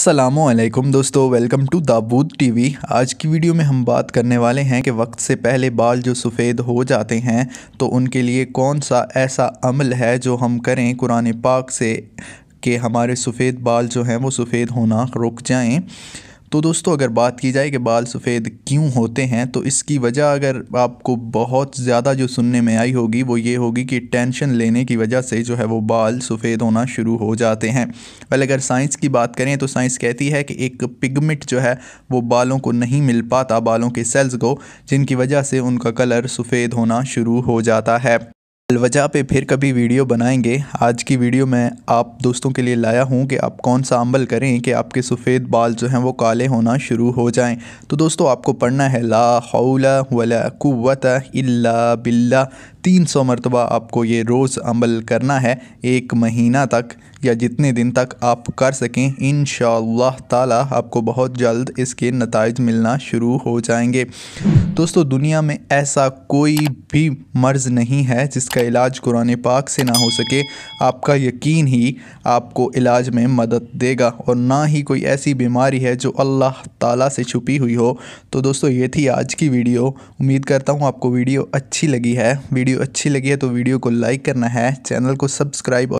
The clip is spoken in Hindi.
असलम दोस्तों वेलकम टू दाबूद टीवी आज की वीडियो में हम बात करने वाले हैं कि वक्त से पहले बाल जो सफ़ेद हो जाते हैं तो उनके लिए कौन सा ऐसा अमल है जो हम करें कुरान पाक से कि हमारे सफ़ेद बाल जो हैं वो सफ़ेद होना रुक जाएं तो दोस्तों अगर बात की जाए कि बाल सफ़ेद क्यों होते हैं तो इसकी वजह अगर आपको बहुत ज़्यादा जो सुनने में आई होगी वो ये होगी कि टेंशन लेने की वजह से जो है वो बाल सफ़ेद होना शुरू हो जाते हैं वाले अगर साइंस की बात करें तो साइंस कहती है कि एक पिगमेंट जो है वो बालों को नहीं मिल पाता बालों के सेल्स को जिनकी वजह से उनका कलर सफ़ेद होना शुरू हो जाता है अलवजा पे फिर कभी वीडियो बनाएंगे आज की वीडियो में आप दोस्तों के लिए लाया हूँ कि आप कौन सा अमल करें कि आपके सफ़ेद बाल जो हैं वो काले होना शुरू हो जाएं तो दोस्तों आपको पढ़ना है ला हौला वला कुत इल्ला बिल्ला तीन सौ मरतबा आपको ये रोज़ अमल करना है एक महीना तक या जितने दिन तक आप कर सकें इन ताला आपको बहुत जल्द इसके नतज मिलना शुरू हो जाएंगे दोस्तों दुनिया में ऐसा कोई भी मर्ज़ नहीं है जिसका का इलाज कुरान पाक से ना हो सके आपका यकीन ही आपको इलाज में मदद देगा और ना ही कोई ऐसी बीमारी है जो अल्लाह ताला से छुपी हुई हो तो दोस्तों ये थी आज की वीडियो उम्मीद करता हूँ आपको वीडियो अच्छी लगी है वीडियो अच्छी लगी है तो वीडियो को लाइक करना है चैनल को सब्सक्राइब